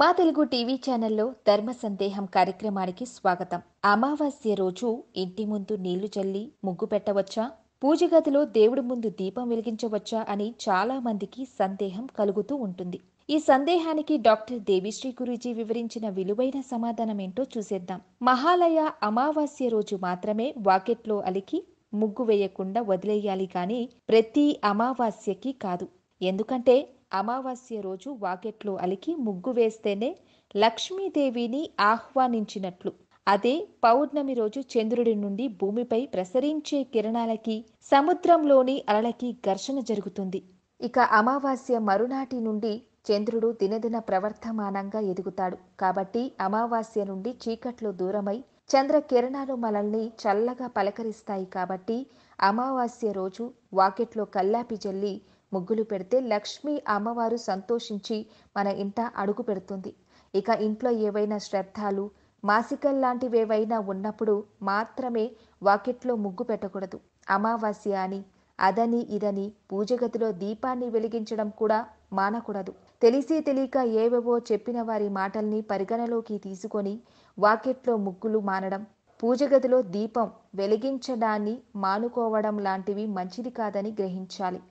మా తెలుగు టీవీ ఛానల్లో ధర్మ సందేహం కార్యక్రమానికి స్వాగతం అమావాస్య రోజు ఇంటి ముందు నీళ్లు చల్లి ముగ్గు పెట్టవచ్చా పూజ గదిలో దేవుడి ముందు దీపం వెలిగించవచ్చా అని చాలా మందికి సందేహం కలుగుతూ ఉంటుంది ఈ సందేహానికి డాక్టర్ దేవిశ్రీ గురూజీ వివరించిన విలువైన సమాధానమేంటో చూసేద్దాం మహాలయ అమావాస్య రోజు మాత్రమే వాకెట్లో అలికి ముగ్గు వేయకుండా వదిలేయాలి కానీ ప్రతి అమావాస్యకి కాదు ఎందుకంటే అమావాస్య రోజు వాకెట్లు అలికి ముగ్గు వేస్తేనే లక్ష్మీదేవిని ఆహ్వానించినట్లు అదే పౌర్ణమి రోజు చంద్రుడి నుండి భూమిపై ప్రసరించే కిరణాలకి సముద్రంలోని అలలకి ఘర్షణ జరుగుతుంది ఇక అమావాస్య మరునాటి నుండి చంద్రుడు దినదిన ప్రవర్ధమానంగా ఎదుగుతాడు కాబట్టి అమావాస్య నుండి చీకట్లు దూరమై చంద్ర కిరణాలు మనల్ని చల్లగా పలకరిస్తాయి కాబట్టి అమావాస్య రోజు వాకెట్లో కల్లాపి జల్లి ముగ్గులు పెడితే లక్ష్మి అమ్మవారు సంతోషించి మన ఇంట అడుగు పెడుతుంది ఇక ఇంట్లో ఏవైనా శ్రద్ధాలు మాసికల్ లాంటివి ఏవైనా ఉన్నప్పుడు మాత్రమే వాకిట్లో ముగ్గు పెట్టకూడదు అమావాస్య అని అదని ఇదని పూజగదిలో దీపాన్ని వెలిగించడం కూడా మానకూడదు తెలిసి తెలియక ఏవేవో చెప్పిన వారి మాటల్ని పరిగణలోకి తీసుకొని వాకిట్లో ముగ్గులు మానడం పూజగదిలో దీపం వెలిగించడాన్ని మానుకోవడం లాంటివి మంచిది కాదని గ్రహించాలి